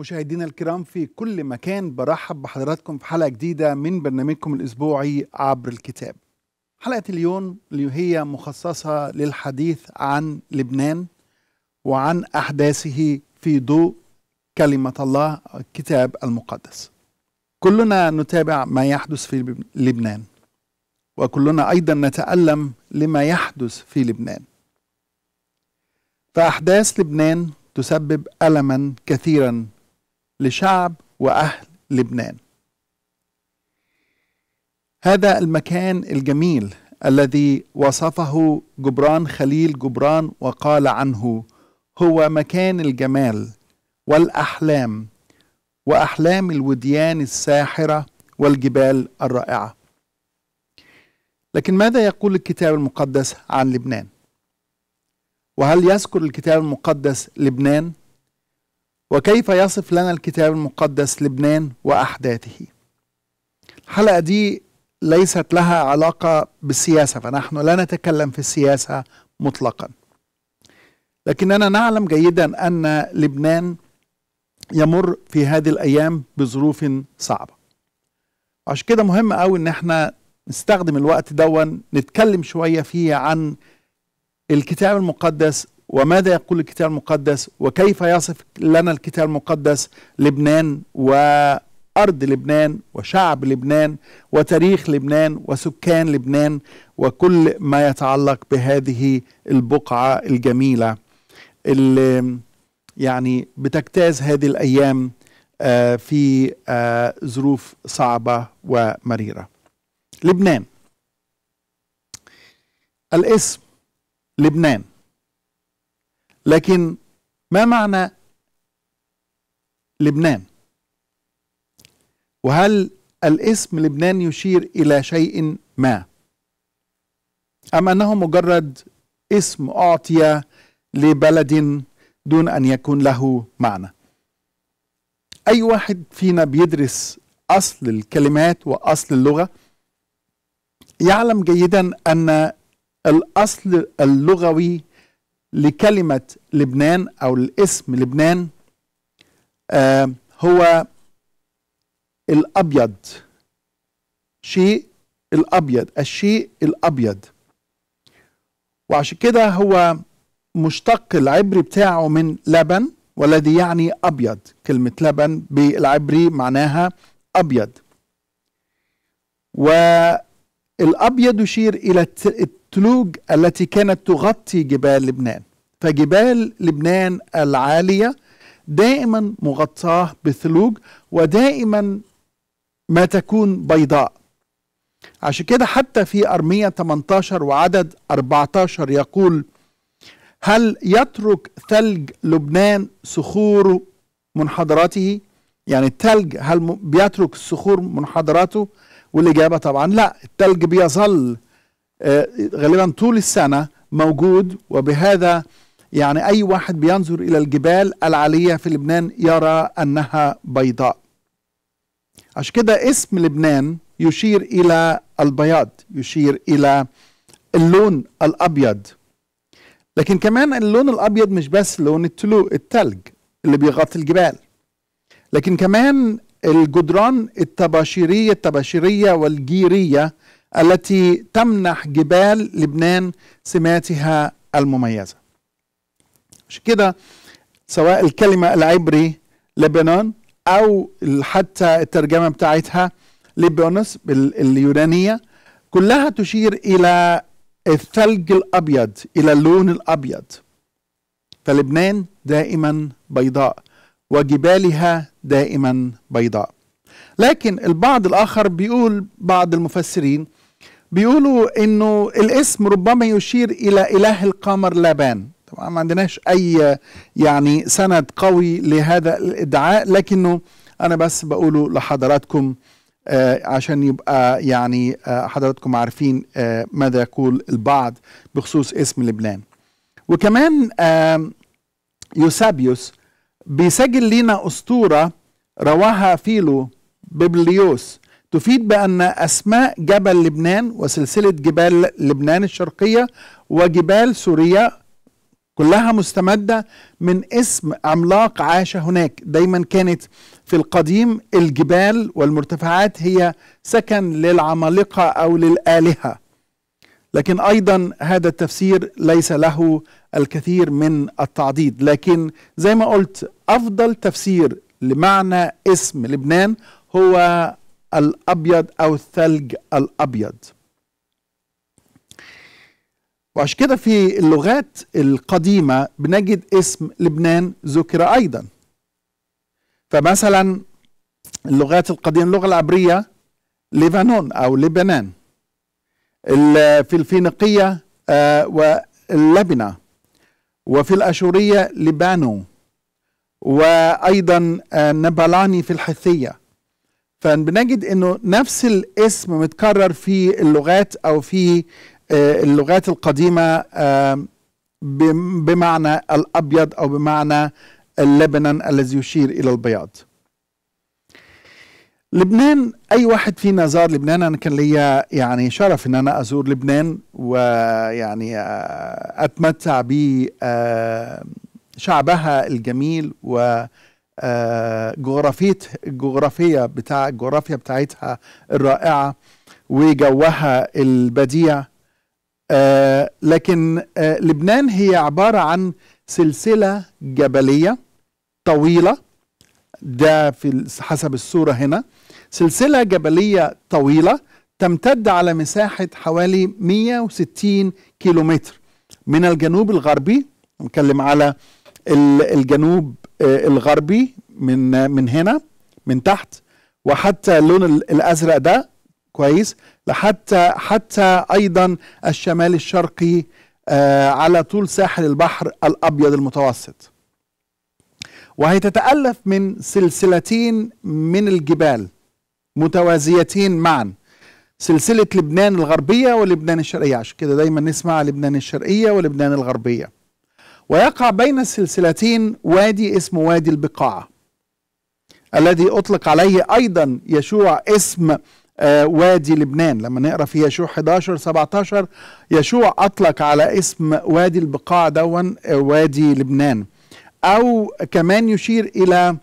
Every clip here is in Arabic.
مشاهدينا الكرام في كل مكان برحب بحضراتكم في حلقة جديدة من برنامجكم الأسبوعي عبر الكتاب حلقة اليوم اللي هي مخصصة للحديث عن لبنان وعن أحداثه في ضوء كلمة الله الكتاب المقدس كلنا نتابع ما يحدث في لبنان وكلنا أيضا نتألم لما يحدث في لبنان فأحداث لبنان تسبب ألما كثيرا لشعب واهل لبنان هذا المكان الجميل الذي وصفه جبران خليل جبران وقال عنه هو مكان الجمال والاحلام واحلام الوديان الساحره والجبال الرائعه لكن ماذا يقول الكتاب المقدس عن لبنان وهل يذكر الكتاب المقدس لبنان وكيف يصف لنا الكتاب المقدس لبنان وأحداثه الحلقة دي ليست لها علاقة بالسياسة فنحن لا نتكلم في السياسة مطلقا لكننا نعلم جيدا أن لبنان يمر في هذه الأيام بظروف صعبة عشان كده مهم قوي ان احنا نستخدم الوقت دون نتكلم شوية فيه عن الكتاب المقدس وماذا يقول الكتاب المقدس وكيف يصف لنا الكتاب المقدس لبنان وأرض لبنان وشعب لبنان وتاريخ لبنان وسكان لبنان وكل ما يتعلق بهذه البقعة الجميلة اللي يعني بتجتاز هذه الأيام آه، في آه، ظروف صعبة ومريرة لبنان الاسم لبنان لكن ما معنى لبنان وهل الاسم لبنان يشير الى شيء ما ام انه مجرد اسم اعطي لبلد دون ان يكون له معنى اي واحد فينا بيدرس اصل الكلمات واصل اللغه يعلم جيدا ان الاصل اللغوي لكلمة لبنان أو الاسم لبنان آه هو الأبيض شيء الأبيض الشيء الأبيض وعشان كده هو مشتق العبري بتاعه من لبن والذي يعني أبيض كلمة لبن بالعبري معناها أبيض والأبيض يشير إلى الثلوج التي كانت تغطي جبال لبنان فجبال لبنان العالية دائما مغطاة بثلوج ودائما ما تكون بيضاء عشان كده حتى في أرمية 18 وعدد 14 يقول هل يترك ثلج لبنان صخور منحدراته يعني الثلج هل بيترك الصخور منحدراته والإجابة طبعا لا الثلج بيظل آه، غالبا طول السنة موجود وبهذا يعني أي واحد بينظر إلى الجبال العالية في لبنان يرى أنها بيضاء عشان كده اسم لبنان يشير إلى البياض يشير إلى اللون الأبيض لكن كمان اللون الأبيض مش بس لون التلو التلج اللي بيغطي الجبال لكن كمان الجدران الطباشيرية الطباشيرية والجيرية التي تمنح جبال لبنان سماتها المميزة عشان كده سواء الكلمة العبري لبنان أو حتى الترجمة بتاعتها ليبونس باليونانية كلها تشير إلى الثلج الأبيض إلى اللون الأبيض فلبنان دائما بيضاء وجبالها دائما بيضاء لكن البعض الآخر بيقول بعض المفسرين بيقولوا انه الاسم ربما يشير الى اله القمر لابان طبعا ما عندناش اي يعني سند قوي لهذا الادعاء لكنه انا بس بقوله لحضراتكم آه عشان يبقى يعني آه حضراتكم عارفين آه ماذا يقول البعض بخصوص اسم لبنان وكمان يوسابيوس بيسجل لنا اسطوره رواها فيلو ببليوس تفيد بأن أسماء جبل لبنان وسلسلة جبال لبنان الشرقية وجبال سوريا كلها مستمدة من اسم عملاق عاش هناك دايما كانت في القديم الجبال والمرتفعات هي سكن للعمالقة أو للآلهة لكن أيضا هذا التفسير ليس له الكثير من التعضيد لكن زي ما قلت أفضل تفسير لمعنى اسم لبنان هو الابيض او الثلج الابيض وعشان كده في اللغات القديمه بنجد اسم لبنان ذكر ايضا فمثلا اللغات القديمه اللغه العبريه لبنان او لبنان في الفينيقيه آه، واللبنه وفي الاشوريه لبانو وايضا آه، نبلاني في الحثيه فبنجد انه نفس الاسم متكرر في اللغات او في آه، اللغات القديمه بمعنى الابيض او بمعنى اللبنان الذي يشير الى البياض لبنان اي واحد فينا زار لبنان انا كان ليا يعني شرف ان انا ازور لبنان ويعني آه، اتمتع ب آه، شعبها الجميل و آه، جغرافيه الجغرافيه بتاع الجغرافيا بتاعتها الرائعه وجوها البديع آه، لكن آه، لبنان هي عباره عن سلسله جبليه طويله ده في حسب الصوره هنا سلسله جبليه طويله تمتد على مساحه حوالي 160 كيلومتر من الجنوب الغربي نتكلم على الجنوب آه، الغربي من من هنا من تحت وحتى اللون الازرق ده كويس لحتى حتى ايضا الشمال الشرقي آه، على طول ساحل البحر الابيض المتوسط وهتتالف من سلسلتين من الجبال متوازيتين معا سلسله لبنان الغربيه ولبنان الشرقيه عشان كده دايما نسمع لبنان الشرقيه ولبنان الغربيه ويقع بين السلسلتين وادي اسمه وادي البقاع الذي أطلق عليه أيضا يشوع اسم آه، وادي لبنان لما نقرا في يشوع 11 17 يشوع اطلق على اسم وادي البقاع دون آه، وادي لبنان او كمان يشير الى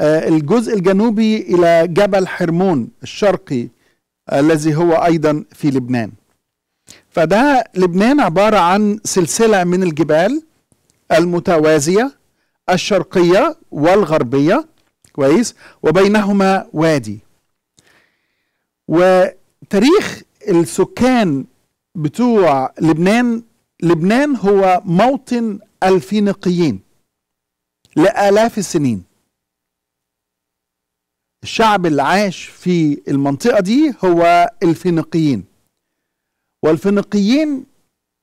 آه، الجزء الجنوبي الى جبل حرمون الشرقي الذي هو ايضا في لبنان فده لبنان عباره عن سلسله من الجبال المتوازية الشرقية والغربية كويس وبينهما وادي وتاريخ السكان بتوع لبنان لبنان هو موطن الفينيقيين لآلاف السنين الشعب اللي عاش في المنطقة دي هو الفينيقيين والفينيقيين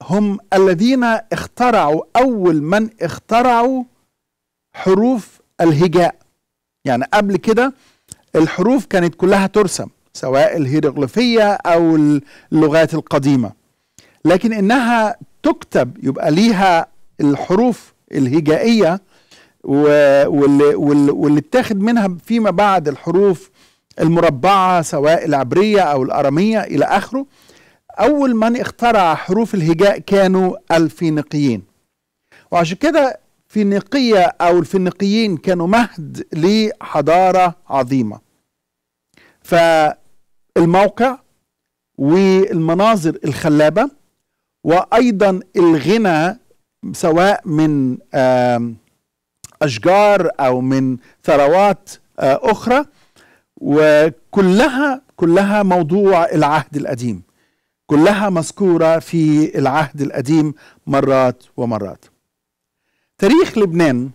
هم الذين اخترعوا أول من اخترعوا حروف الهجاء يعني قبل كده الحروف كانت كلها ترسم سواء الهيروغليفية أو اللغات القديمة لكن إنها تكتب يبقى ليها الحروف الهجائية واللي, واللي اتاخد منها فيما بعد الحروف المربعة سواء العبرية أو الأرامية إلى آخره أول من اخترع حروف الهجاء كانوا الفينيقيين وعشان كده فينيقية أو الفينيقيين كانوا مهد لحضارة عظيمة فالموقع والمناظر الخلابة وأيضا الغنى سواء من أشجار أو من ثروات آه، أخرى وكلها كلها موضوع العهد القديم كلها مذكورة في العهد القديم مرات ومرات تاريخ لبنان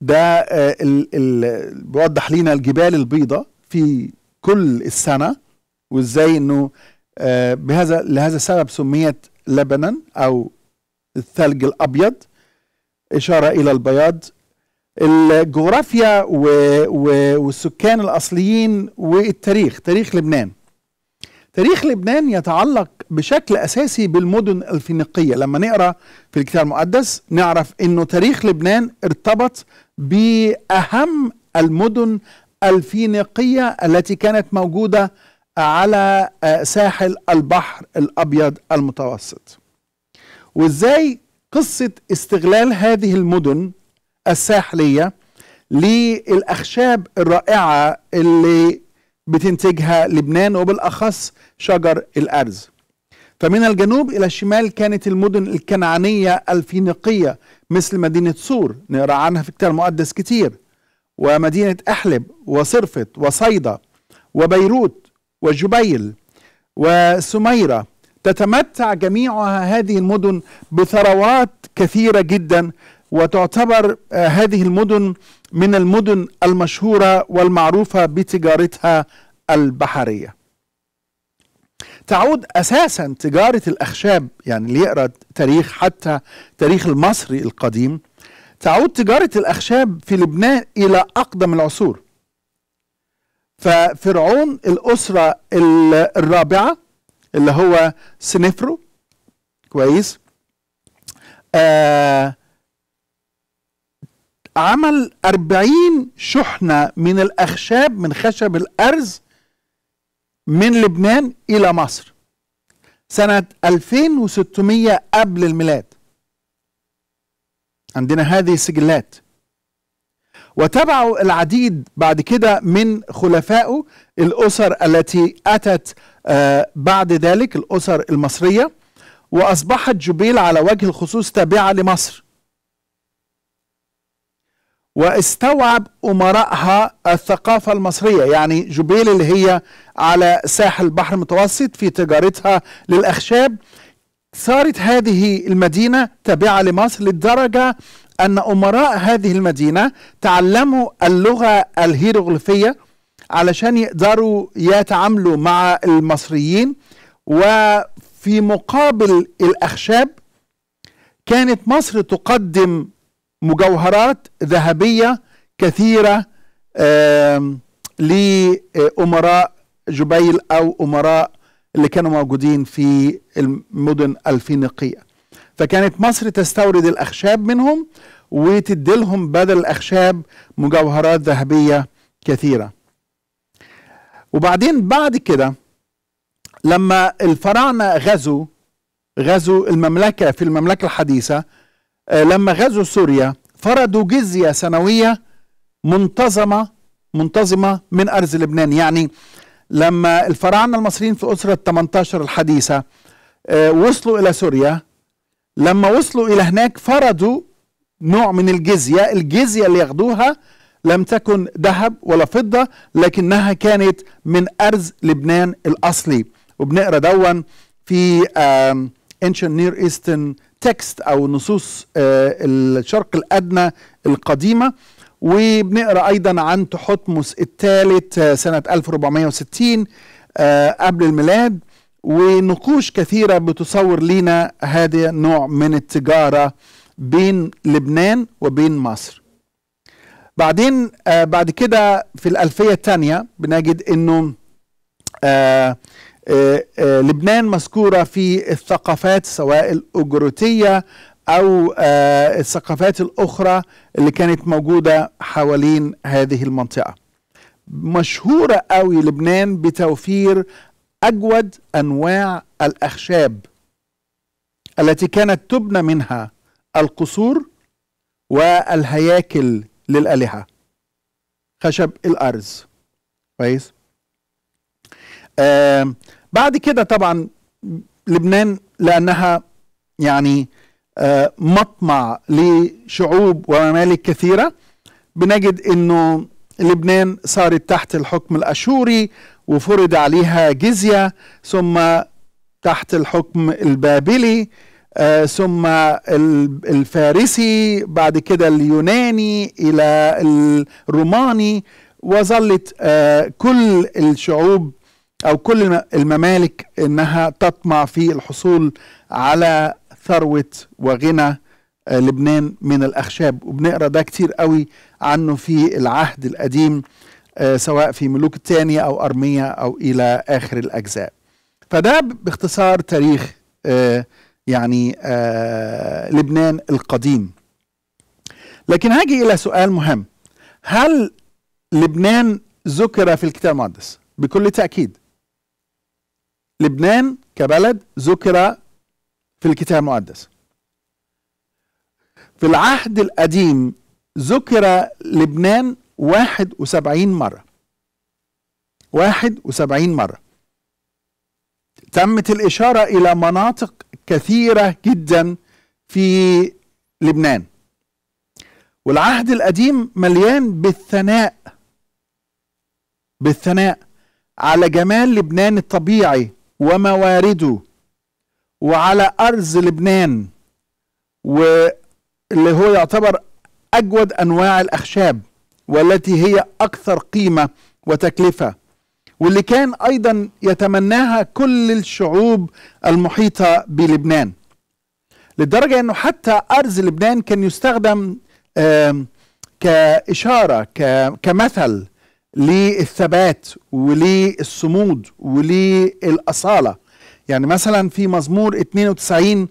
ده آه، بيوضح لنا الجبال البيضاء في كل السنة وازاي انه آه، بهذا لهذا السبب سميت لبنان او الثلج الابيض اشاره الى البياض الجغرافيا والسكان الاصليين والتاريخ تاريخ لبنان تاريخ لبنان يتعلق بشكل أساسي بالمدن الفينيقية لما نقرأ في الكتاب المقدس نعرف أنه تاريخ لبنان ارتبط بأهم المدن الفينيقية التي كانت موجودة على آه، ساحل البحر الأبيض المتوسط وإزاي قصة استغلال هذه المدن الساحلية للأخشاب الرائعة اللي بتنتجها لبنان وبالأخص شجر الأرز فمن الجنوب إلى الشمال كانت المدن الكنعانية الفينيقية مثل مدينة سور نقرأ عنها في الكتاب المقدس كتير ومدينة أحلب وصرفت وصيدا وبيروت وجبيل وسميرة تتمتع جميعها هذه المدن بثروات كثيرة جدا وتعتبر آه، هذه المدن من المدن المشهورة والمعروفة بتجارتها البحرية تعود أساسا تجارة الأخشاب يعني اللي يقرأ تاريخ حتى تاريخ المصري القديم تعود تجارة الأخشاب في لبنان إلى أقدم العصور ففرعون الأسرة الرابعة اللي هو سنفرو كويس آه عمل أربعين شحنة من الأخشاب من خشب الأرز من لبنان إلى مصر سنة 2600 قبل الميلاد عندنا هذه السجلات وتبعوا العديد بعد كده من خلفائه الأسر التي أتت آه، بعد ذلك الأسر المصرية وأصبحت جبيل على وجه الخصوص تابعة لمصر واستوعب أمرائها الثقافة المصرية يعني جبيل اللي هي على ساحل البحر المتوسط في تجارتها للأخشاب صارت هذه المدينة تابعة لمصر للدرجة أن أمراء هذه المدينة تعلموا اللغة الهيروغليفية علشان يقدروا يتعاملوا مع المصريين وفي مقابل الأخشاب كانت مصر تقدم مجوهرات ذهبية كثيرة لأمراء جبيل أو أمراء اللي كانوا موجودين في المدن الفينيقية فكانت مصر تستورد الأخشاب منهم وتديلهم بدل الأخشاب مجوهرات ذهبية كثيرة وبعدين بعد كده لما الفراعنة غزوا غزوا المملكة في المملكة الحديثة آه، لما غزوا سوريا فرضوا جزية سنوية منتظمة منتظمة من أرز لبنان يعني لما الفراعنة المصريين في أسرة 18 الحديثة آه، وصلوا إلى سوريا لما وصلوا إلى هناك فرضوا نوع من الجزية الجزية اللي ياخدوها لم تكن ذهب ولا فضة لكنها كانت من أرز لبنان الأصلي وبنقرأ دون في Ancient Near Eastern التكست او نصوص آه، الشرق الادنى القديمه وبنقرا ايضا عن تحتمس الثالث آه، سنه 1460 آه، قبل الميلاد ونقوش كثيره بتصور لنا هذا النوع من التجاره بين لبنان وبين مصر بعدين بعد كده في الالفيه الثانيه بنجد انه آه، آه، لبنان مذكورة في الثقافات سواء الأجروتية أو آه، الثقافات الأخرى اللي كانت موجودة حوالين هذه المنطقة مشهورة قوي لبنان بتوفير أجود أنواع الأخشاب التي كانت تبنى منها القصور والهياكل للآلهة خشب الأرز كويس بعد كده طبعا لبنان لانها يعني مطمع لشعوب وممالك كثيره بنجد انه لبنان صارت تحت الحكم الاشوري وفرض عليها جزيه ثم تحت الحكم البابلي آه ثم الفارسي بعد كده اليوناني الى الروماني وظلت آه كل الشعوب أو كل الممالك أنها تطمع في الحصول على ثروة وغنى آه، لبنان من الأخشاب وبنقرأ ده كتير قوي عنه في العهد القديم آه، سواء في ملوك الثانية أو أرمية أو إلى آخر الأجزاء فده باختصار تاريخ آه، يعني لبنان القديم لكن هاجي إلى سؤال مهم هل لبنان ذكر في الكتاب المقدس بكل تأكيد لبنان كبلد ذكر في الكتاب المقدس في العهد القديم ذكر لبنان 71 مرة 71 مرة تمت الإشارة إلى مناطق كثيرة جدا في لبنان والعهد القديم مليان بالثناء بالثناء على جمال لبنان الطبيعي وموارده وعلى أرز لبنان واللي هو يعتبر أجود أنواع الأخشاب والتي هي أكثر قيمة وتكلفة واللي كان أيضا يتمناها كل الشعوب المحيطة بلبنان لدرجة أنه حتى أرز لبنان كان يستخدم كإشارة كمثل للثبات وللصمود وللأصالة يعني مثلا في مزمور 92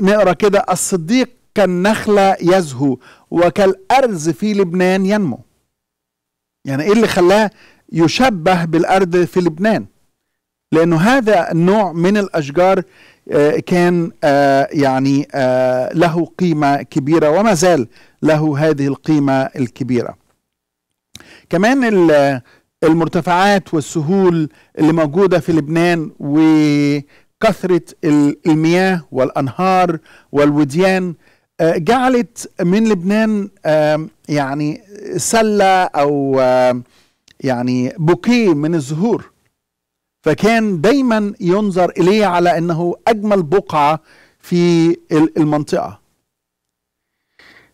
نقرأ كده الصديق كالنخلة يزهو وكالأرز في لبنان ينمو يعني إيه اللي خلاه يشبه بالأرض في لبنان لأنه هذا النوع من الأشجار آه، كان آه، يعني آه، له قيمة كبيرة وما زال له هذه القيمة الكبيرة كمان المرتفعات والسهول اللي موجودة في لبنان وكثرة المياه والأنهار والوديان آه، جعلت من لبنان يعني سلة أو يعني بوكيه من الزهور فكان دايما ينظر إليه على أنه أجمل بقعة في المنطقة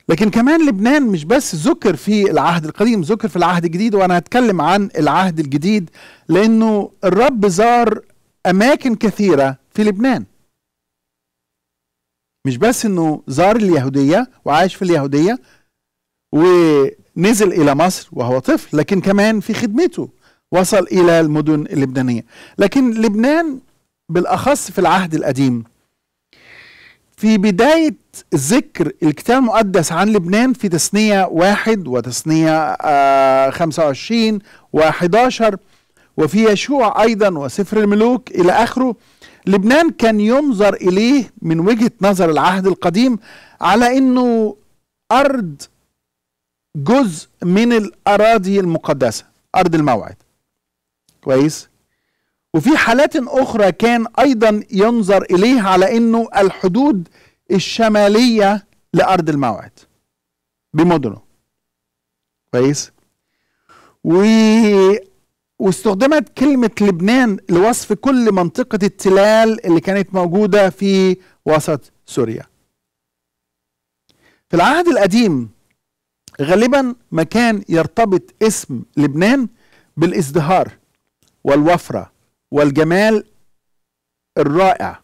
لكن كمان لبنان مش بس ذكر في العهد القديم ذكر في العهد الجديد وانا هتكلم عن العهد الجديد لانه الرب زار اماكن كثيره في لبنان مش بس انه زار اليهوديه وعاش في اليهوديه ونزل الى مصر وهو طفل لكن كمان في خدمته وصل الى المدن اللبنانيه لكن لبنان بالاخص في العهد القديم في بداية ذكر الكتاب المقدس عن لبنان في تثنية واحد وتثنية آه، خمسة وعشرين عشر وفي يشوع أيضا وسفر الملوك إلى آخره لبنان كان ينظر إليه من وجهة نظر العهد القديم على أنه أرض جزء من الأراضي المقدسة أرض الموعد كويس وفي حالات أخرى كان أيضا ينظر إليه على أنه الحدود الشمالية لأرض الموعد بمدنه كويس و... واستخدمت كلمة لبنان لوصف كل منطقة التلال اللي كانت موجودة في وسط سوريا في العهد القديم غالبا ما كان يرتبط اسم لبنان بالازدهار والوفرة والجمال الرائع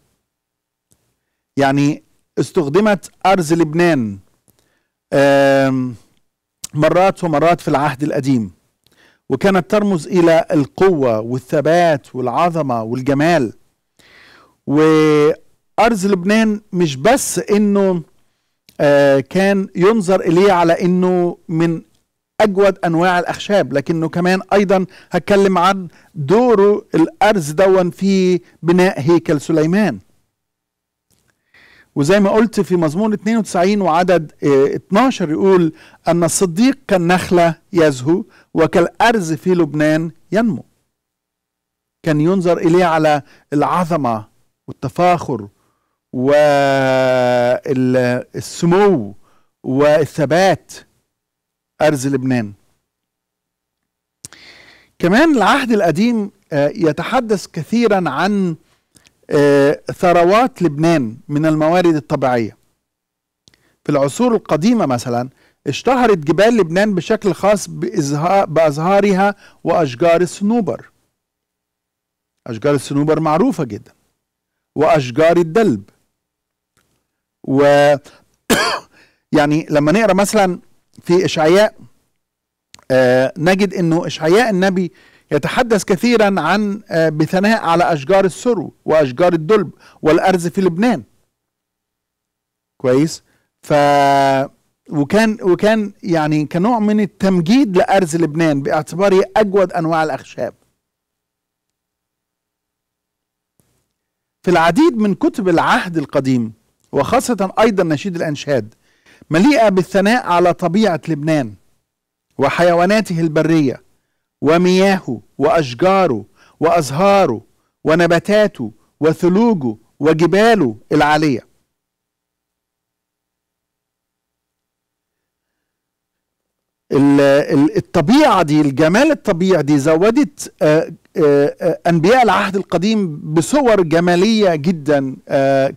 يعني استخدمت أرز لبنان مرات ومرات في العهد القديم وكانت ترمز إلى القوة والثبات والعظمة والجمال وأرز لبنان مش بس إنه آه، كان ينظر إليه على إنه من اجود انواع الاخشاب لكنه كمان ايضا هتكلم عن دوره الارز دون في بناء هيكل سليمان وزي ما قلت في مزمور 92 وعدد 12 آه، يقول أن الصديق كالنخلة يزهو وكالأرز في لبنان ينمو كان ينظر إليه على العظمة والتفاخر والسمو والثبات أرز لبنان كمان العهد القديم آه، يتحدث كثيرا عن آه، ثروات لبنان من الموارد الطبيعية في العصور القديمة مثلا اشتهرت جبال لبنان بشكل خاص بأزهارها وأشجار الصنوبر أشجار الصنوبر معروفة جدا وأشجار الدلب و يعني لما نقرأ مثلا في إشعياء آه نجد أنه إشعياء النبي يتحدث كثيرا عن آه، بثناء على أشجار السرو وأشجار الدلب والأرز في لبنان كويس ف وكان وكان يعني كنوع من التمجيد لأرز لبنان باعتباره أجود أنواع الأخشاب في العديد من كتب العهد القديم وخاصة أيضا نشيد الأنشاد مليئة بالثناء على طبيعة لبنان وحيواناته البرية ومياهه وأشجاره وأزهاره ونباتاته وثلوجه وجباله العالية الطبيعة دي الجمال الطبيعي دي زودت آه، آه، آه، أنبياء العهد القديم بصور جمالية جدا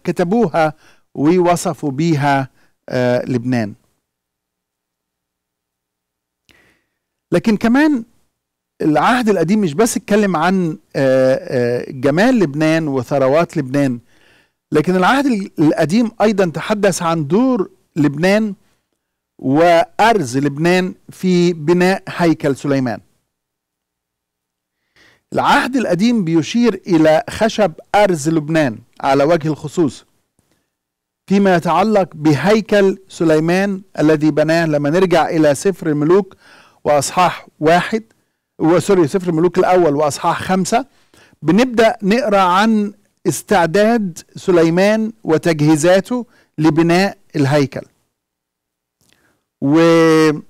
كتبوها ووصفوا بيها آه، لبنان لكن كمان العهد القديم مش بس اتكلم عن آه، آه، جمال لبنان وثروات لبنان لكن العهد القديم ايضا تحدث عن دور لبنان وارز لبنان في بناء هيكل سليمان العهد القديم بيشير الى خشب ارز لبنان على وجه الخصوص فيما يتعلق بهيكل سليمان الذي بناه لما نرجع إلى سفر الملوك وأصحاح واحد سوري سفر الملوك الأول وأصحاح خمسة بنبدأ نقرأ عن استعداد سليمان وتجهيزاته لبناء الهيكل وكان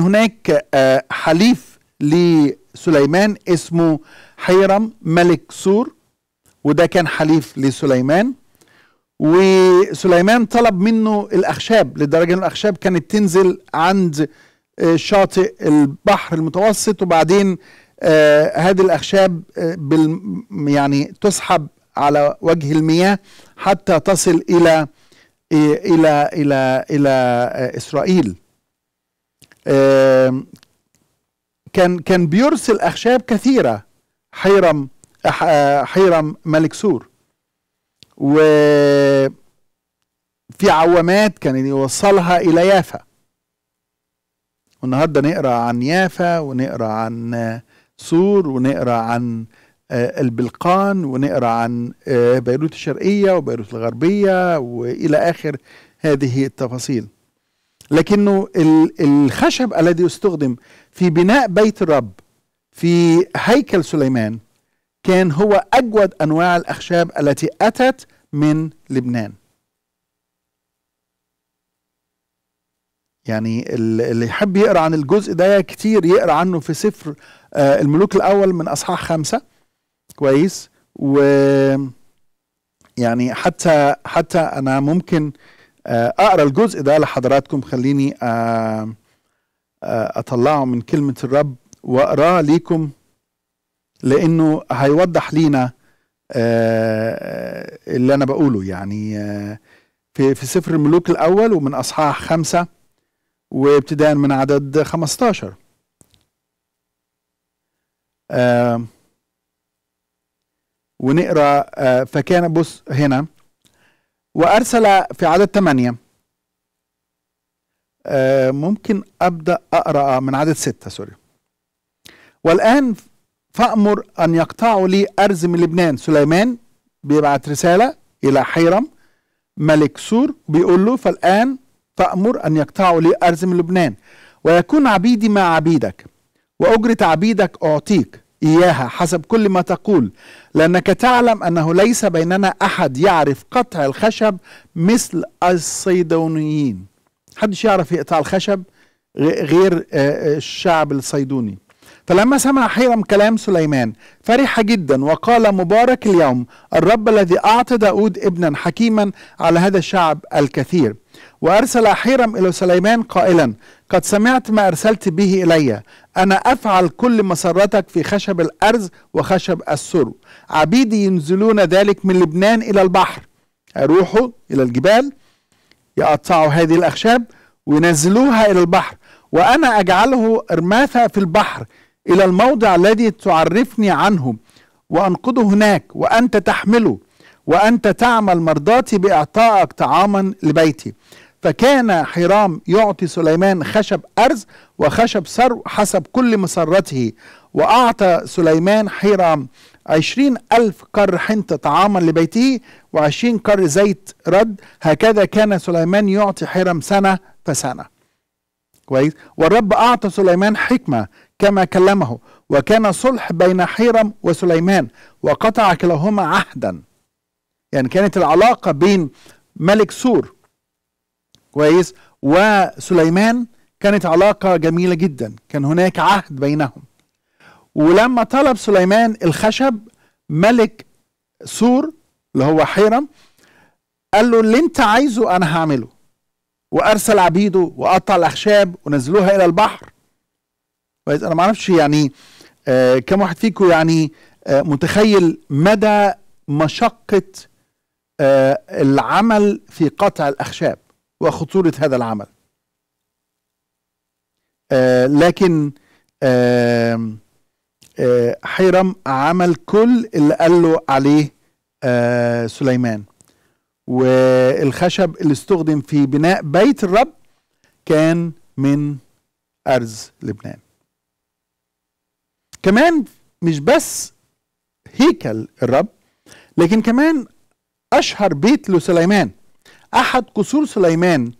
هناك آه، حليف لسليمان اسمه حيرم ملك سور وده كان حليف لسليمان وسليمان طلب منه الأخشاب لدرجة أن الأخشاب كانت تنزل عند آه، شاطئ البحر المتوسط وبعدين آه، هذه الأخشاب آه، بال يعني تسحب على وجه المياه حتى تصل إلى إلى إلى إلى, إسرائيل كان كان بيرسل أخشاب كثيرة حيرم حيرم ملك سور و في عوامات كان يوصلها إلى يافا والنهارده نقرا عن يافا ونقرا عن سور ونقرا عن آه، البلقان ونقرا عن آه، بيروت الشرقية وبيروت الغربية وإلى آخر هذه التفاصيل لكنه الخشب الذي استخدم في بناء بيت الرب في هيكل سليمان كان هو أجود أنواع الأخشاب التي أتت من لبنان يعني اللي يحب يقرأ عن الجزء ده كتير يقرأ عنه في سفر آه، الملوك الأول من أصحاح خمسة كويس و يعني حتى حتى أنا ممكن آه، أقرأ الجزء ده لحضراتكم خليني آه، أطلعه من كلمة الرب وأقراه ليكم لانه هيوضح لينا آه، آه، اللي انا بقوله يعني آه، في في سفر الملوك الاول ومن اصحاح خمسة وابتداء من عدد 15 ونقرا فكان بص هنا وارسل في عدد 8 ممكن ابدا اقرا من عدد 6 سوري والان فأمر أن يقطعوا لي أرز من لبنان سليمان بيبعت رسالة إلى حيرم ملك سور بيقول له فالآن فأمر أن يقطعوا لي أرز من لبنان ويكون عبيدي مع عبيدك وأجرة عبيدك أعطيك إياها حسب كل ما تقول لأنك تعلم أنه ليس بيننا أحد يعرف قطع الخشب مثل الصيدونيين حدش يعرف يقطع الخشب غير آه، آه، الشعب الصيدوني فلما سمع حيرم كلام سليمان فرح جدا وقال مبارك اليوم الرب الذي أعطى داود ابنا حكيما على هذا الشعب الكثير وأرسل حيرم إلى سليمان قائلا قد سمعت ما أرسلت به إلي أنا أفعل كل مسرتك في خشب الأرز وخشب السر عبيدي ينزلون ذلك من لبنان إلى البحر يروحوا إلى الجبال يقطعوا هذه الأخشاب وينزلوها إلى البحر وأنا أجعله إرماثة في البحر إلى الموضع الذي تعرفني عنه وأنقضه هناك وأنت تحمله وأنت تعمل مرضاتي بإعطائك طعاما لبيتي فكان حرام يعطي سليمان خشب أرز وخشب ثرو حسب كل مسرته وأعطى سليمان حرام عشرين ألف كر حنطة طعاما لبيته وعشرين كر زيت رد هكذا كان سليمان يعطي حرام سنة فسنة كويس والرب أعطى سليمان حكمة كما كلمه وكان صلح بين حيرم وسليمان وقطع كلاهما عهدا يعني كانت العلاقة بين ملك سور كويس وسليمان كانت علاقة جميلة جدا كان هناك عهد بينهم ولما طلب سليمان الخشب ملك سور اللي هو حيرم قال له اللي انت عايزه انا هعمله وارسل عبيده وقطع الاخشاب ونزلوها الى البحر كويس انا ما اعرفش يعني آه كم واحد فيكم يعني آه متخيل مدى مشقه آه العمل في قطع الاخشاب وخطوره هذا العمل آه لكن آه آه حيرم عمل كل اللي قال له عليه آه سليمان والخشب اللي استخدم في بناء بيت الرب كان من أرز لبنان كمان مش بس هيكل الرب لكن كمان أشهر بيت لسليمان أحد قصور سليمان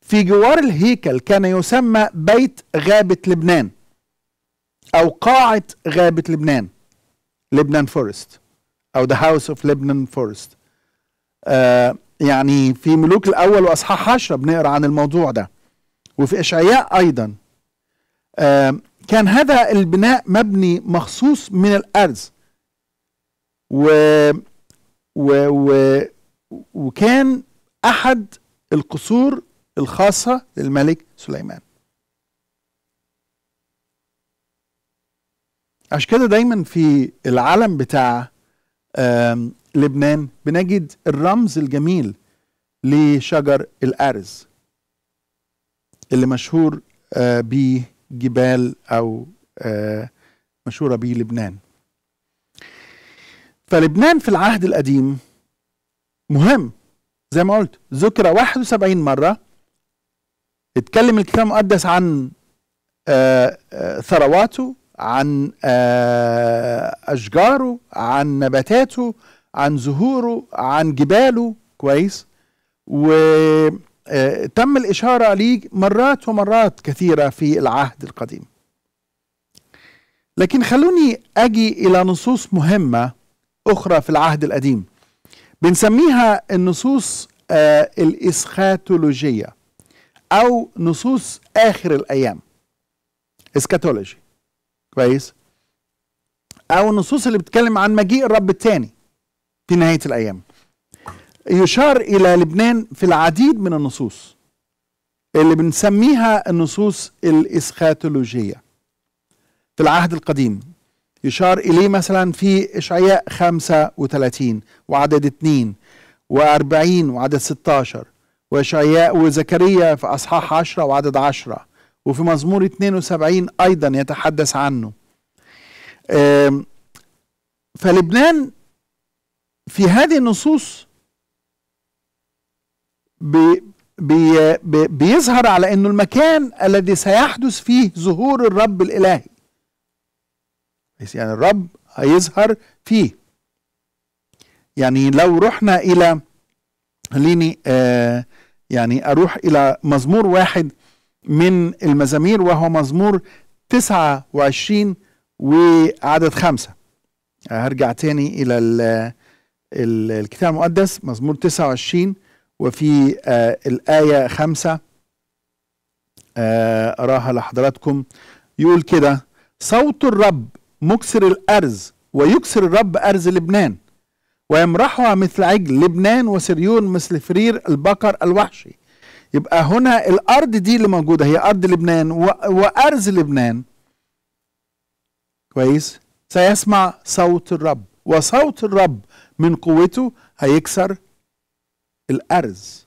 في جوار الهيكل كان يسمى بيت غابة لبنان أو قاعة غابة لبنان لبنان فورست أو ذا هاوس اوف لبنان فورست آه، يعني في ملوك الأول وأصحاح 10 بنقرأ عن الموضوع ده وفي إشعياء أيضا آه كان هذا البناء مبني مخصوص من الأرز و... و... و... وكان أحد القصور الخاصة للملك سليمان عشان كده دايما في العلم بتاع لبنان بنجد الرمز الجميل لشجر الأرز اللي مشهور آه، بيه جبال أو آه، مشهورة به لبنان فلبنان في العهد القديم مهم زي ما قلت ذكر 71 مرة اتكلم الكتاب المقدس عن آه، آه، ثرواته عن أشجاره عن نباتاته عن زهوره عن جباله كويس و آه، تم الإشارة لي مرات ومرات كثيرة في العهد القديم لكن خلوني أجي إلى نصوص مهمة أخرى في العهد القديم بنسميها النصوص آه، الإسخاتولوجية أو نصوص آخر الأيام اسكاتولوجي كويس أو النصوص اللي بتتكلم عن مجيء الرب الثاني في نهاية الأيام يشار إلى لبنان في العديد من النصوص اللي بنسميها النصوص الإسخاتولوجية في العهد القديم يشار إليه مثلا في إشعياء 35 وعدد 2 و40 وعدد 16 وإشعياء وزكريا في أصحاح 10 وعدد 10 وفي مزمور 72 أيضا يتحدث عنه فلبنان في هذه النصوص بي بي بي بيظهر على انه المكان الذي سيحدث فيه ظهور الرب الالهي يعني الرب هيظهر فيه يعني لو رحنا الى خليني آه يعني اروح الى مزمور واحد من المزامير وهو مزمور 29 وعدد خمسة هرجع تاني الى الكتاب المقدس مزمور 29 وفي آه، الآية خمسة آه، أراها لحضراتكم يقول كده صوت الرب مكسر الأرز ويكسر الرب أرز لبنان ويمرحها مثل عجل لبنان وسريون مثل فرير البقر الوحشي يبقى هنا الأرض دي اللي موجودة هي أرض لبنان وأرز لبنان كويس سيسمع صوت الرب وصوت الرب من قوته هيكسر الأرز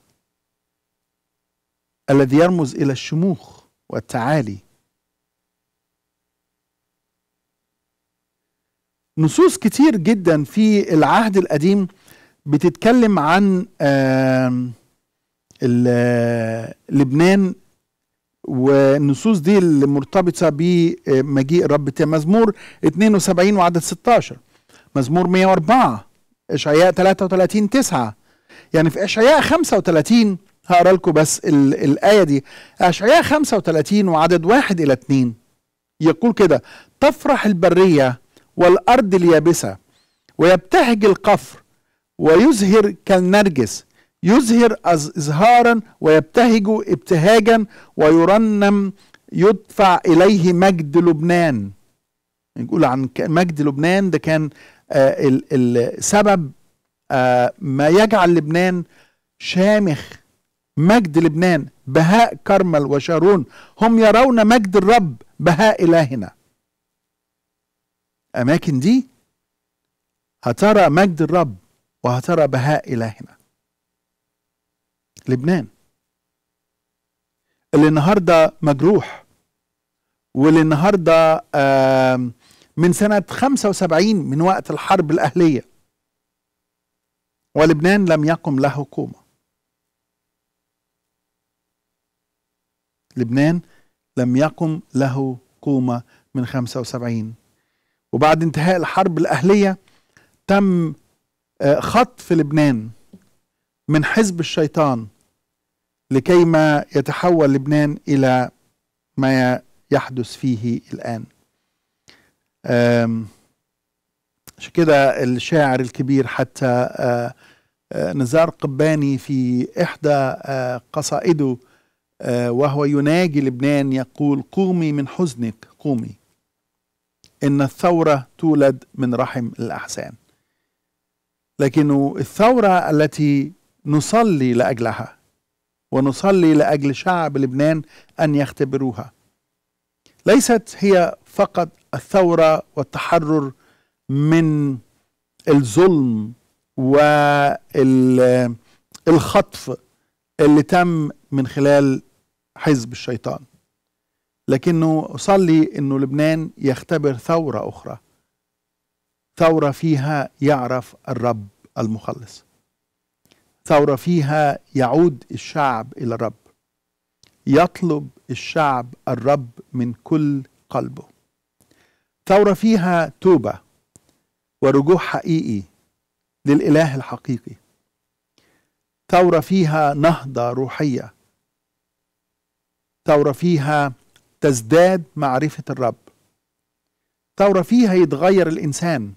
الذي يرمز إلى الشموخ والتعالي نصوص كتير جدا في العهد القديم بتتكلم عن لبنان والنصوص دي اللي مرتبطة بمجيء الرب مزمور 72 وعدد 16 مزمور 104 إشعياء 33 9 يعني في اشعياء 35 هقرا لكم بس الايه دي اشعياء 35 وعدد واحد الى اتنين يقول كده تفرح البريه والارض اليابسه ويبتهج القفر ويزهر كالنرجس يزهر ازهارا ويبتهج ابتهاجا ويرنم يدفع اليه مجد لبنان نقول عن مجد لبنان ده كان آه، السبب آه، ما يجعل لبنان شامخ مجد لبنان بهاء كرمل وشارون هم يرون مجد الرب بهاء إلهنا أماكن دي هترى مجد الرب وهترى بهاء إلهنا لبنان اللي النهاردة مجروح واللي النهاردة من سنة 75 من وقت الحرب الأهلية ولبنان لم يقم له حكومة لبنان لم يقم له حكومة من 75 وبعد انتهاء الحرب الأهلية تم آه، خطف لبنان من حزب الشيطان لكيما يتحول لبنان إلى ما يحدث فيه الآن عشان كده الشاعر الكبير حتى آه، آه، نزار قباني في إحدى آه، قصائده وهو يناجي لبنان يقول قومي من حزنك قومي إن الثورة تولد من رحم الأحزان لكن الثورة التي نصلي لأجلها ونصلي لأجل شعب لبنان أن يختبروها ليست هي فقط الثورة والتحرر من الظلم والخطف اللي تم من خلال حزب الشيطان لكنه صلي أنه لبنان يختبر ثورة أخرى ثورة فيها يعرف الرب المخلص ثورة فيها يعود الشعب إلى الرب يطلب الشعب الرب من كل قلبه ثورة فيها توبة ورجوع حقيقي للإله الحقيقي ثورة فيها نهضة روحية ثورة فيها تزداد معرفة الرب ثورة فيها يتغير الإنسان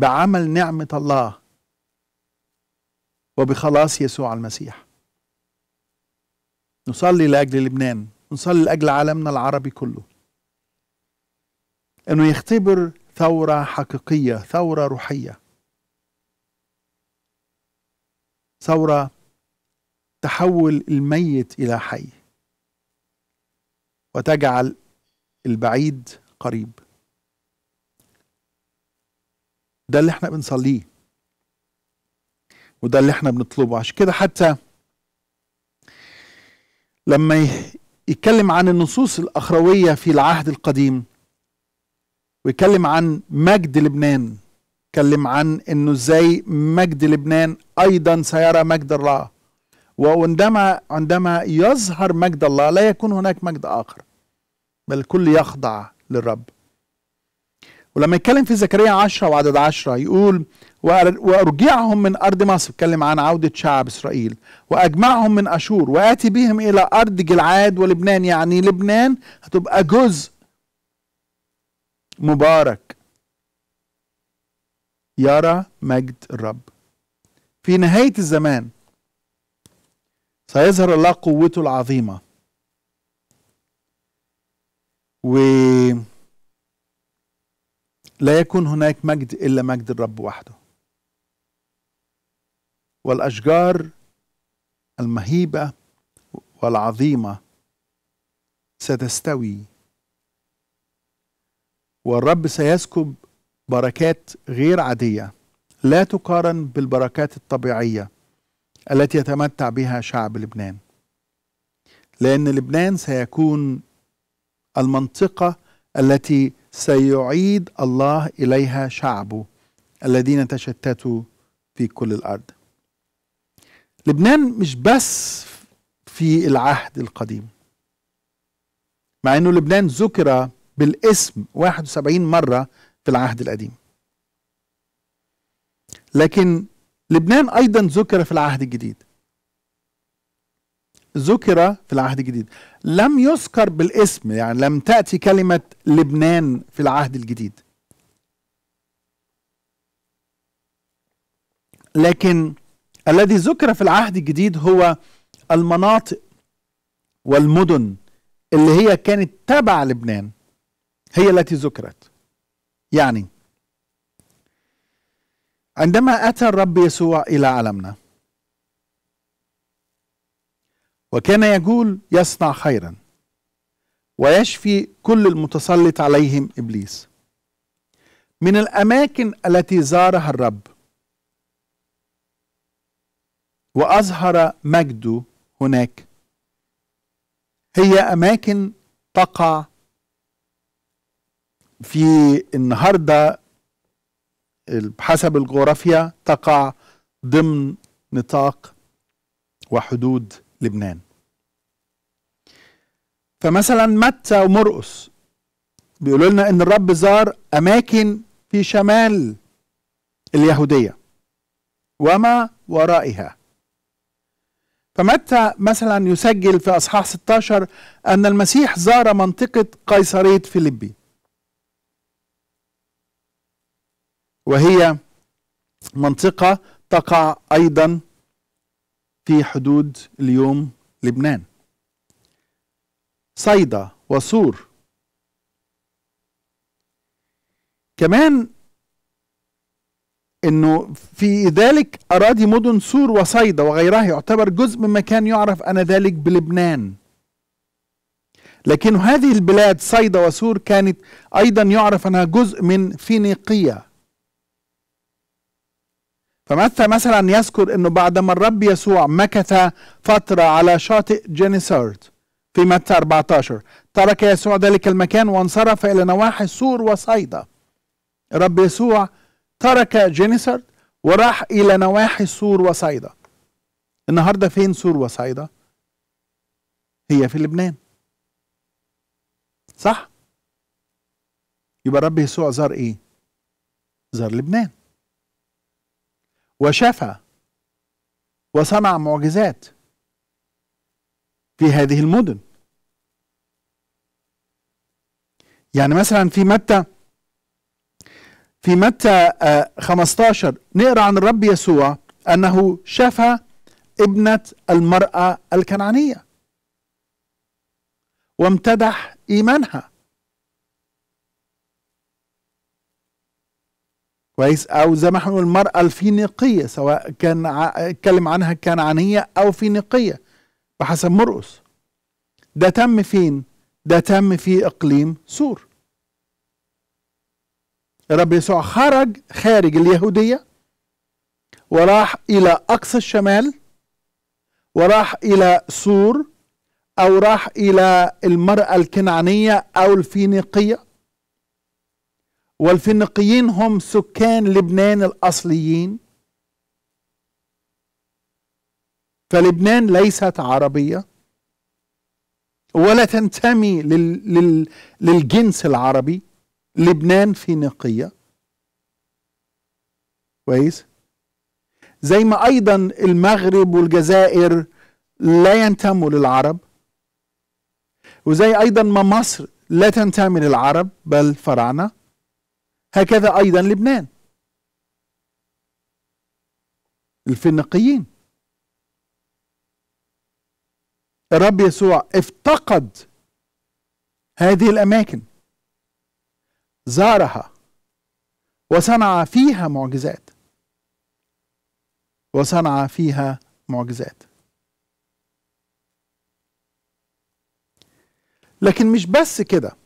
بعمل نعمة الله وبخلاص يسوع المسيح نصلي لأجل لبنان نصلي لأجل عالمنا العربي كله أنه يختبر ثورة حقيقية ثورة روحية ثورة تحول الميت إلى حي وتجعل البعيد قريب ده اللي احنا بنصليه وده اللي احنا بنطلبه عشان كده حتى لما يتكلم عن النصوص الأخروية في العهد القديم ويتكلم عن مجد لبنان يتكلم عن انه ازاي مجد لبنان ايضا سيرى مجد الله وعندما عندما يظهر مجد الله لا يكون هناك مجد اخر بل الكل يخضع للرب ولما يتكلم في زكريا 10 وعدد 10 يقول وارجعهم من ارض مصر يتكلم عن عوده شعب اسرائيل واجمعهم من اشور واتي بهم الى ارض جلعاد ولبنان يعني لبنان هتبقى جزء مبارك يرى مجد الرب في نهاية الزمان سيظهر الله قوته العظيمة و لا يكون هناك مجد إلا مجد الرب وحده والأشجار المهيبة والعظيمة ستستوي والرب سيسكب بركات غير عادية لا تقارن بالبركات الطبيعية التي يتمتع بها شعب لبنان لأن لبنان سيكون المنطقة التي سيعيد الله إليها شعبه الذين تشتتوا في كل الأرض لبنان مش بس في العهد القديم مع أنه لبنان ذكر بالاسم 71 مرة في العهد القديم لكن لبنان أيضا ذكر في العهد الجديد ذكر في العهد الجديد لم يذكر بالاسم يعني لم تأتي كلمة لبنان في العهد الجديد لكن الذي ذكر في العهد الجديد هو المناطق والمدن اللي هي كانت تبع لبنان هي التي ذكرت يعني عندما أتى الرب يسوع إلى عالمنا وكان يقول يصنع خيرا ويشفي كل المتسلط عليهم إبليس من الأماكن التي زارها الرب وأظهر مجده هناك هي أماكن تقع في النهارده بحسب الجغرافيا تقع ضمن نطاق وحدود لبنان فمثلا متى ومرقس بيقولوا لنا ان الرب زار اماكن في شمال اليهوديه وما ورائها فمتى مثلا يسجل في اصحاح 16 ان المسيح زار منطقه قيصريه فيليبي وهي منطقة تقع أيضا في حدود اليوم لبنان صيدا وصور كمان انه في ذلك اراضي مدن سور وصيدا وغيرها يعتبر جزء من مكان يعرف ذلك بلبنان لكن هذه البلاد صيدا وسور كانت ايضا يعرف انها جزء من فينيقيه فمتى مثلا يذكر أنه بعد ما الرب يسوع مكث فترة على شاطئ جينيسارت في متى 14 ترك يسوع ذلك المكان وانصرف إلى نواحي سور وصيدا الرب يسوع ترك جينيسارت وراح إلى نواحي سور وصيدا النهاردة فين سور وصيدا هي في لبنان صح يبقى الرب يسوع زار ايه زار لبنان وشفى وصنع معجزات في هذه المدن يعني مثلا في متى في متى 15 آه، نقرا عن الرب يسوع انه شفى ابنه المراه الكنعانيه وامتدح ايمانها كويس او زي ما احنا بنقول المراه الفينيقيه سواء كان اتكلم عنها كنعانيه او فينيقيه بحسب مرقس ده تم فين ده تم في اقليم سور الرب يسوع خرج خارج اليهوديه وراح الى اقصى الشمال وراح الى سور او راح الى المراه الكنعانيه او الفينيقيه والفينيقيين هم سكان لبنان الأصليين فلبنان ليست عربية ولا تنتمي لل لل للجنس العربي لبنان فينيقية كويس زي ما أيضا المغرب والجزائر لا ينتموا للعرب وزي أيضا ما مصر لا تنتمي للعرب بل فرعنة هكذا أيضا لبنان الفينيقيين الرب يسوع افتقد هذه الأماكن زارها وصنع فيها معجزات وصنع فيها معجزات لكن مش بس كده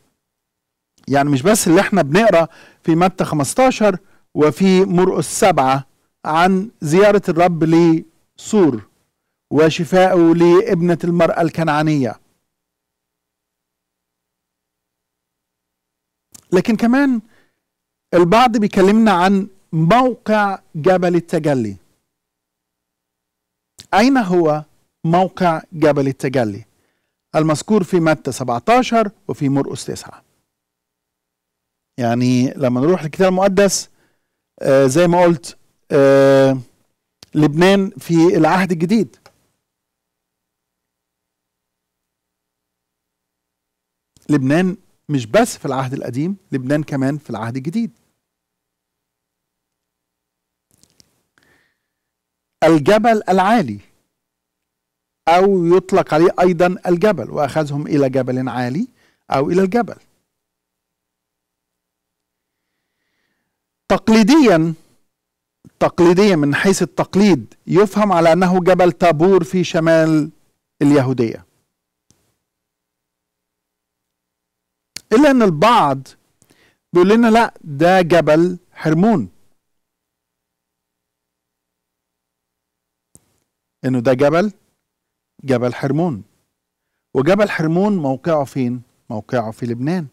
يعني مش بس اللي احنا بنقرا في متى 15 وفي مرقس سبعة عن زيارة الرب لسور وشفائه لابنة المرأة الكنعانية لكن كمان البعض بيكلمنا عن موقع جبل التجلي أين هو موقع جبل التجلي المذكور في متى 17 وفي مرقس 9 يعني لما نروح الكتاب المقدس آه زي ما قلت آه لبنان في العهد الجديد لبنان مش بس في العهد القديم لبنان كمان في العهد الجديد الجبل العالي أو يطلق عليه أيضا الجبل وأخذهم إلى جبل عالي أو إلى الجبل تقليديا تقليديا من حيث التقليد يفهم على أنه جبل تابور في شمال اليهودية إلا أن البعض بيقول لنا لا ده جبل حرمون انه ده جبل جبل حرمون وجبل حرمون موقعه فين موقعه في لبنان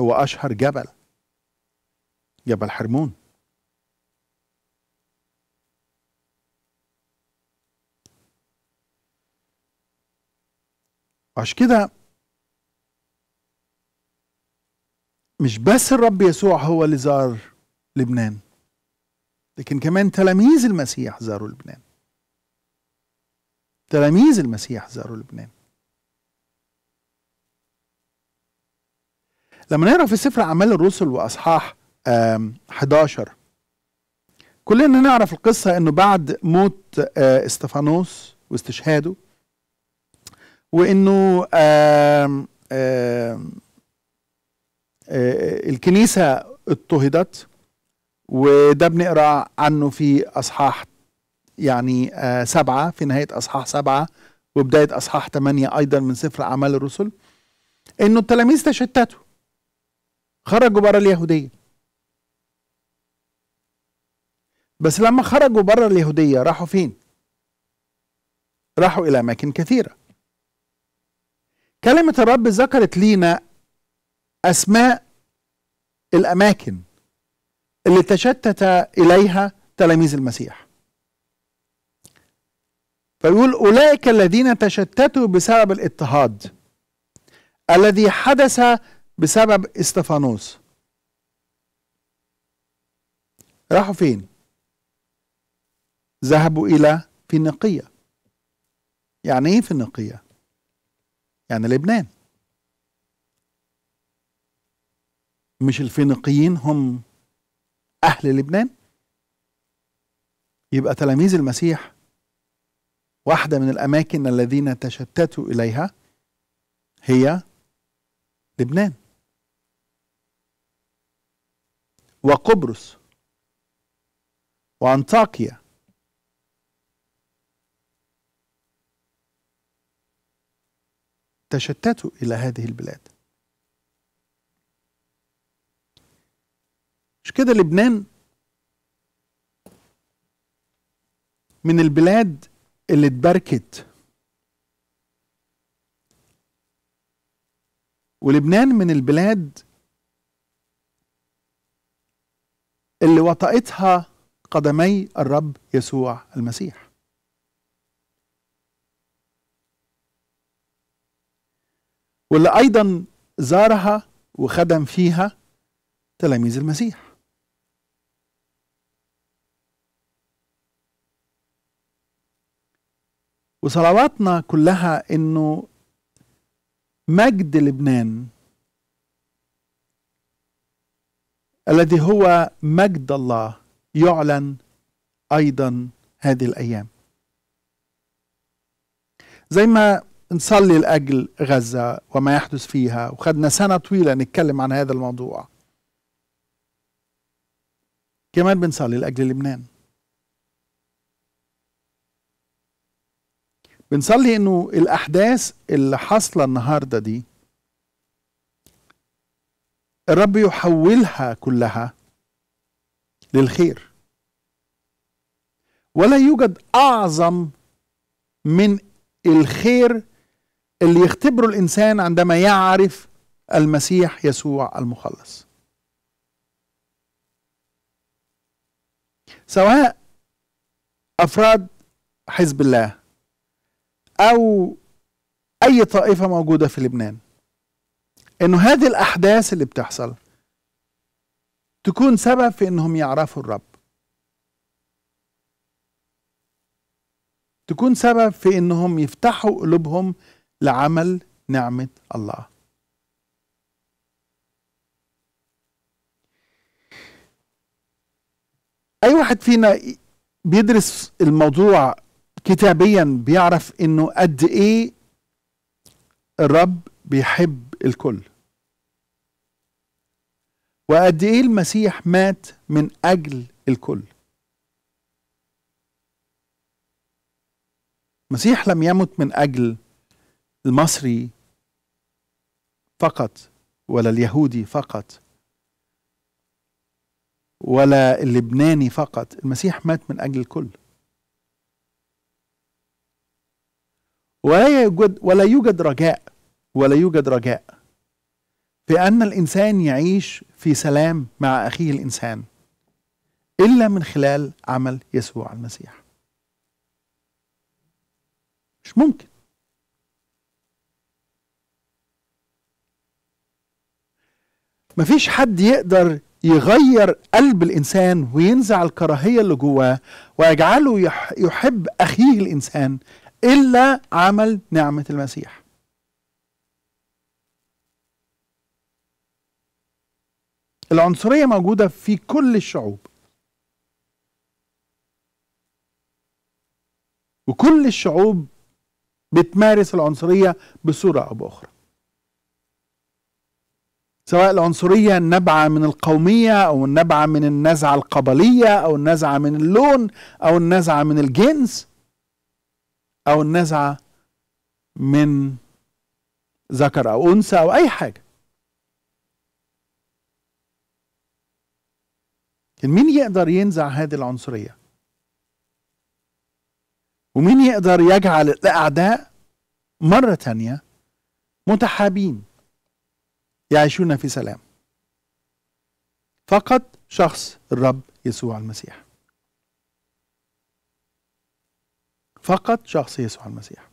هو اشهر جبل جبل حرمون عشان كده مش بس الرب يسوع هو اللي زار لبنان لكن كمان تلاميذ المسيح زاروا لبنان تلاميذ المسيح زاروا لبنان لما نقرا في سفر اعمال الرسل واصحاح 11 كلنا نعرف القصة أنه بعد موت آه، استفانوس واستشهاده وأنه الكنيسة اضطهدت وده بنقرا عنه في اصحاح يعني آه سبعه في نهايه اصحاح سبعه وبدايه اصحاح ثمانيه ايضا من سفر اعمال الرسل انه التلاميذ تشتتوا خرجوا بره اليهوديه بس لما خرجوا بره اليهودية راحوا فين؟ راحوا إلى أماكن كثيرة كلمة الرب ذكرت لينا أسماء الأماكن اللي تشتت إليها تلاميذ المسيح فيقول أولئك الذين تشتتوا بسبب الاضطهاد الذي حدث بسبب استفانوس راحوا فين؟ ذهبوا إلى فينيقية يعني إيه فينيقية؟ يعني لبنان مش الفينيقيين هم أهل لبنان يبقى تلاميذ المسيح واحدة من الأماكن الذين تشتتوا إليها هي لبنان وقبرص وأنطاكيا تشتتوا إلى هذه البلاد مش كده لبنان من البلاد اللي اتبركت ولبنان من البلاد اللي وطئتها قدمي الرب يسوع المسيح واللي أيضا زارها وخدم فيها تلاميذ المسيح وصلواتنا كلها انه مجد لبنان الذي هو مجد الله يعلن ايضا هذه الايام زي ما نصلي لاجل غزه وما يحدث فيها وخدنا سنه طويله نتكلم عن هذا الموضوع كمان بنصلي لاجل لبنان بنصلي انه الاحداث اللي حاصله النهارده دي الرب يحولها كلها للخير ولا يوجد اعظم من الخير اللي يختبره الانسان عندما يعرف المسيح يسوع المخلص سواء افراد حزب الله او اي طائفه موجوده في لبنان انه هذه الاحداث اللي بتحصل تكون سبب في انهم يعرفوا الرب تكون سبب في انهم يفتحوا قلوبهم لعمل نعمة الله أي واحد فينا بيدرس الموضوع كتابيا بيعرف إنه قد إيه الرب بيحب الكل وقد إيه المسيح مات من أجل الكل المسيح لم يمت من أجل المصري فقط ولا اليهودي فقط ولا اللبناني فقط المسيح مات من أجل الكل ولا يوجد ولا يوجد رجاء ولا يوجد رجاء في أن الإنسان يعيش في سلام مع أخيه الإنسان إلا من خلال عمل يسوع المسيح مش ممكن مفيش حد يقدر يغير قلب الانسان وينزع الكراهيه اللي جواه ويجعله يحب اخيه الانسان الا عمل نعمه المسيح العنصريه موجوده في كل الشعوب وكل الشعوب بتمارس العنصريه بصوره او باخرى سواء العنصرية النابعة من القومية أو النابعة من النزعة القبلية أو النزعة من اللون أو النزعة من الجنس أو النزعة من ذكر أو أنثى أو أي حاجة مين يقدر ينزع هذه العنصرية ومين يقدر يجعل الأعداء مرة تانية متحابين يعيشون في سلام فقط شخص الرب يسوع المسيح فقط شخص يسوع المسيح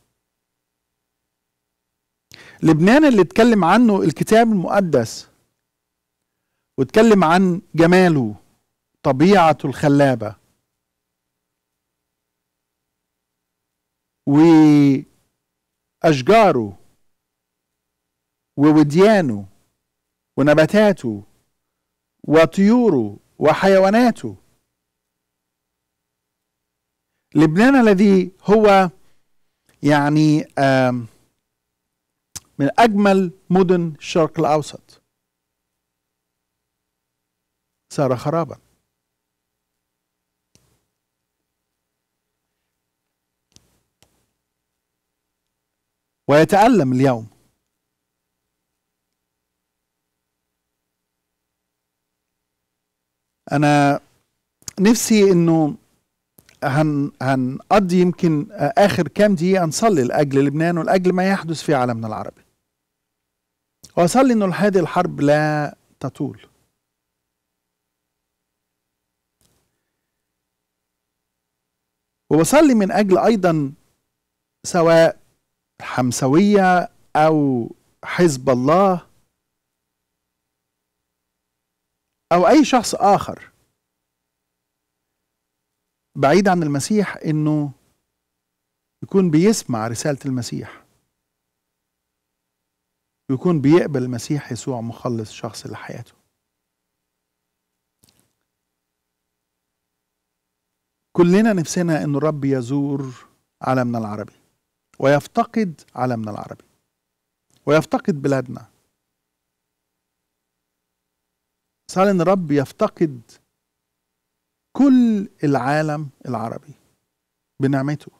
لبنان اللي اتكلم عنه الكتاب المقدس واتكلم عن جماله طبيعته الخلابه واشجاره ووديانه ونباتاته وطيوره وحيواناته لبنان الذي هو يعني من أجمل مدن الشرق الأوسط صار خرابا ويتألم اليوم انا نفسي انه هن هنقضي يمكن اخر كام دقيقه نصلي لاجل لبنان ولاجل ما يحدث في عالمنا العربي واصلي انه هذه الحرب لا تطول وبصلي من اجل ايضا سواء الحمسويه او حزب الله أو أي شخص آخر بعيد عن المسيح إنه يكون بيسمع رسالة المسيح ويكون بيقبل المسيح يسوع مخلص شخص لحياته كلنا نفسنا أن الرب يزور عالمنا العربي ويفتقد عالمنا العربي ويفتقد بلادنا صار ان الرب يفتقد كل العالم العربي بنعمته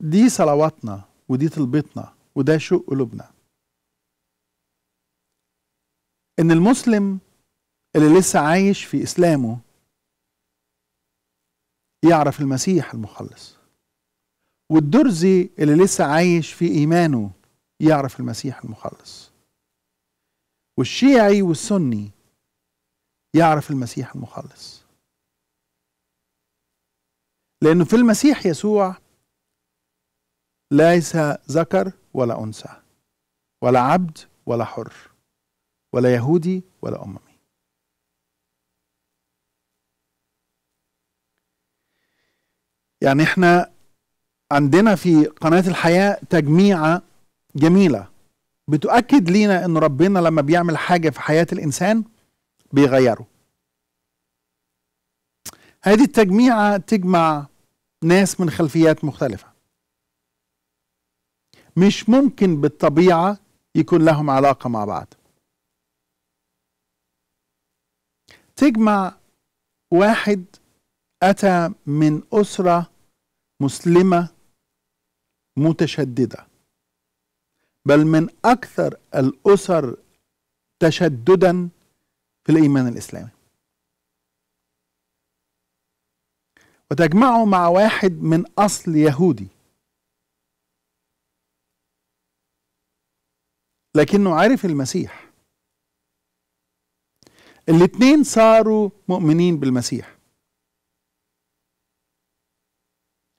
دي صلواتنا ودي طلبتنا وده شوق قلوبنا ان المسلم اللي لسه عايش في اسلامه يعرف المسيح المخلص والدرزي اللي لسه عايش في ايمانه يعرف المسيح المخلص والشيعي والسني يعرف المسيح المخلص لأنه في المسيح يسوع ليس ذكر ولا أنثى ولا عبد ولا حر ولا يهودي ولا أممي يعني احنا عندنا في قناة الحياة تجميعة جميلة بتؤكد لينا ان ربنا لما بيعمل حاجه في حياه الانسان بيغيره هذه التجميعه تجمع ناس من خلفيات مختلفه مش ممكن بالطبيعه يكون لهم علاقه مع بعض تجمع واحد اتى من اسره مسلمه متشدده بل من أكثر الأسر تشددا في الإيمان الإسلامي وتجمعه مع واحد من أصل يهودي لكنه عرف المسيح الاثنين صاروا مؤمنين بالمسيح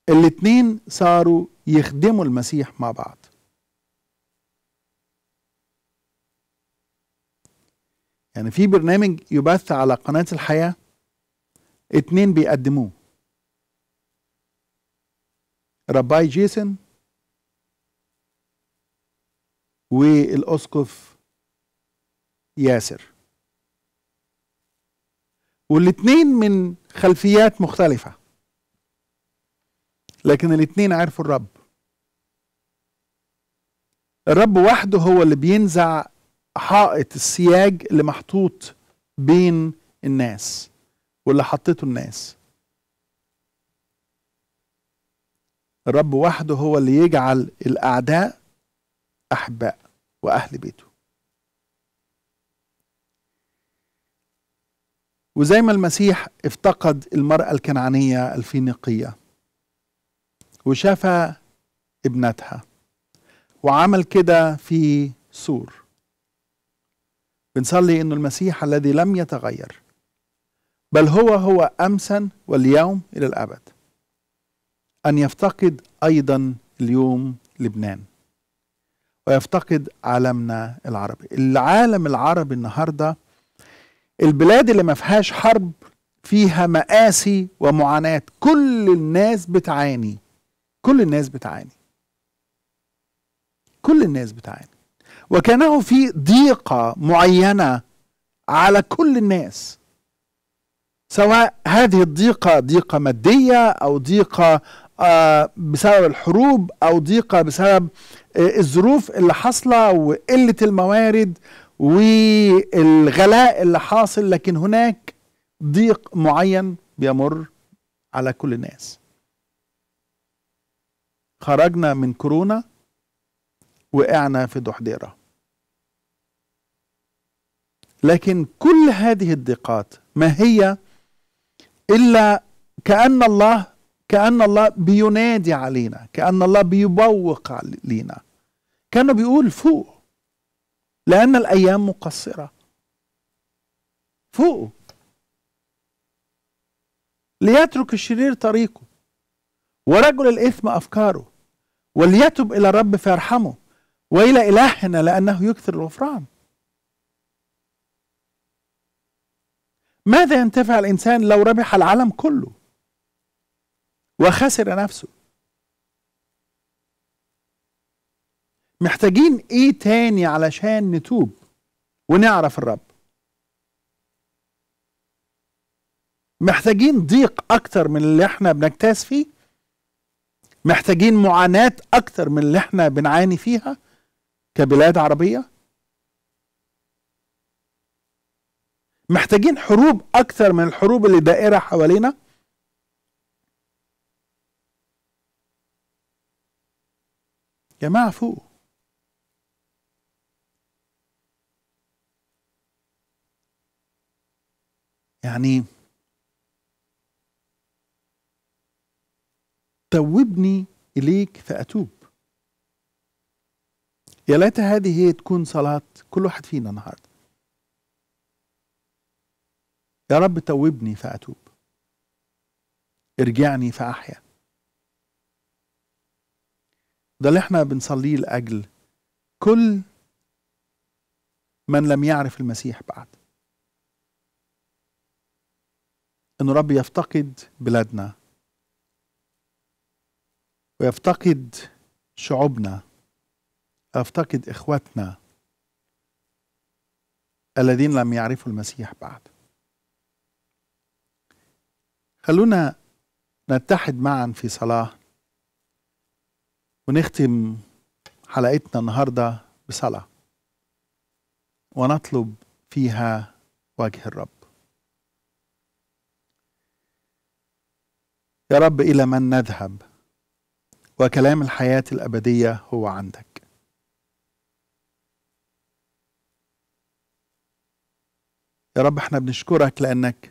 الاثنين صاروا يخدموا المسيح مع بعض يعني في برنامج يبث على قناة الحياة اتنين بيقدموه رباي جيسن والأسقف ياسر والاتنين من خلفيات مختلفة لكن الاتنين عرفوا الرب الرب وحده هو اللي بينزع حائط السياج اللي محطوط بين الناس واللي حطته الناس الرب وحده هو اللي يجعل الأعداء أحباء وأهل بيته وزي ما المسيح افتقد المرأة الكنعانية الفينيقية وشفى ابنتها وعمل كده في سور بنصلي انه المسيح الذي لم يتغير بل هو هو امسا واليوم الى الابد ان يفتقد ايضا اليوم لبنان ويفتقد عالمنا العربي العالم العربي النهارده البلاد اللي ما فيهاش حرب فيها مآسي ومعاناة كل الناس بتعاني كل الناس بتعاني كل الناس بتعاني وكانه في ضيقه معينه على كل الناس سواء هذه الضيقه ضيقه ماديه او ضيقه آه، بسبب الحروب او ضيقه بسبب آه، الظروف اللي حاصله وقله الموارد والغلاء اللي حاصل لكن هناك ضيق معين بيمر على كل الناس خرجنا من كورونا وقعنا في دحديره لكن كل هذه الضيقات ما هي إلا كأن الله كأن الله بينادي علينا كأن الله بيبوق علينا كانه بيقول فوق لأن الأيام مقصرة فوقوا ليترك الشرير طريقه ورجل الإثم أفكاره وليتب إلى الرب فيرحمه وإلى إلهنا لأنه يكثر الغفران ماذا ينتفع الانسان لو ربح العالم كله وخسر نفسه محتاجين ايه تاني علشان نتوب ونعرف الرب محتاجين ضيق اكتر من اللي احنا بنجتاز فيه محتاجين معاناة اكتر من اللي احنا بنعاني فيها كبلاد عربية محتاجين حروب اكثر من الحروب اللي دائره حوالينا جماعه فوق يعني توبني إليك فأتوب يا ليت هذه هي تكون صلاة كل واحد فينا النهارده يا رب توبني فأتوب ارجعني فأحيا ده اللي احنا بنصليه لأجل كل من لم يعرف المسيح بعد ان رب يفتقد بلادنا ويفتقد شعوبنا يفتقد اخواتنا الذين لم يعرفوا المسيح بعد خلونا نتحد معا في صلاة ونختم حلقتنا النهاردة بصلاة ونطلب فيها وجه الرب يا رب إلى من نذهب وكلام الحياة الأبدية هو عندك يا رب احنا بنشكرك لأنك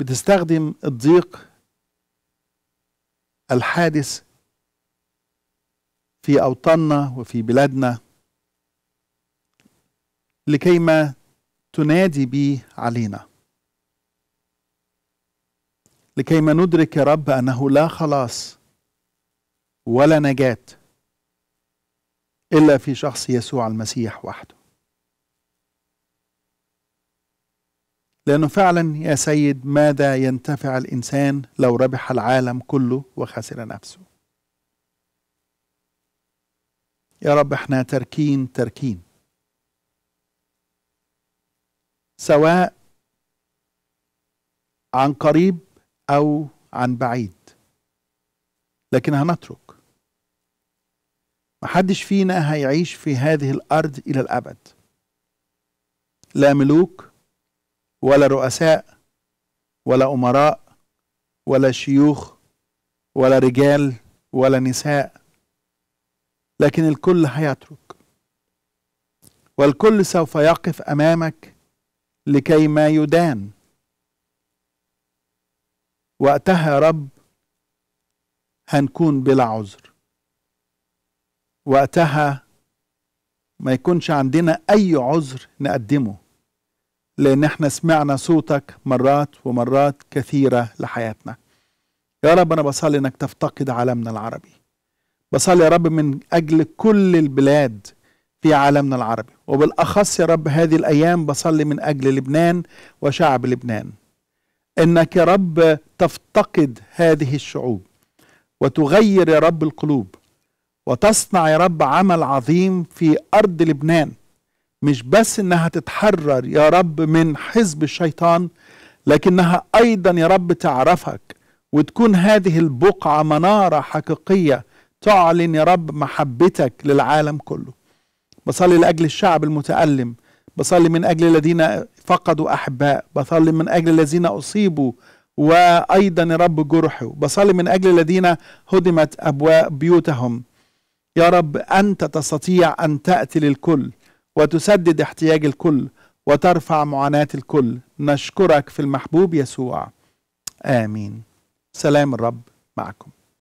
بتستخدم الضيق الحادث في أوطاننا وفي بلادنا لكيما تنادي بي علينا لكيما ندرك يا رب أنه لا خلاص ولا نجاة إلا في شخص يسوع المسيح وحده لأنه فعلا يا سيد ماذا ينتفع الإنسان لو ربح العالم كله وخسر نفسه يا رب احنا تركين تركين سواء عن قريب أو عن بعيد لكن هنترك محدش فينا هيعيش في هذه الأرض إلى الأبد لا ملوك ولا رؤساء ولا أمراء ولا شيوخ ولا رجال ولا نساء لكن الكل هيترك والكل سوف يقف أمامك لكي ما يدان وقتها يا رب هنكون بلا عذر وقتها ما يكونش عندنا أي عذر نقدمه لأن احنا سمعنا صوتك مرات ومرات كثيرة لحياتنا يا رب أنا بصلي أنك تفتقد عالمنا العربي بصلي يا رب من أجل كل البلاد في عالمنا العربي وبالأخص يا رب هذه الأيام بصلي من أجل لبنان وشعب لبنان انك يا رب تفتقد هذه الشعوب وتغير يا رب القلوب وتصنع يا رب عمل عظيم في ارض لبنان مش بس انها تتحرر يا رب من حزب الشيطان لكنها ايضا يا رب تعرفك وتكون هذه البقعه مناره حقيقيه تعلن يا رب محبتك للعالم كله بصلي لاجل الشعب المتالم بصلي من اجل الذين فقدوا احباء بصلي من اجل الذين اصيبوا وايضا يا رب جرحوا بصلي من اجل الذين هدمت ابواب بيوتهم يا رب انت تستطيع ان تاتي للكل وتسدد احتياج الكل وترفع معاناة الكل نشكرك في المحبوب يسوع آمين سلام الرب معكم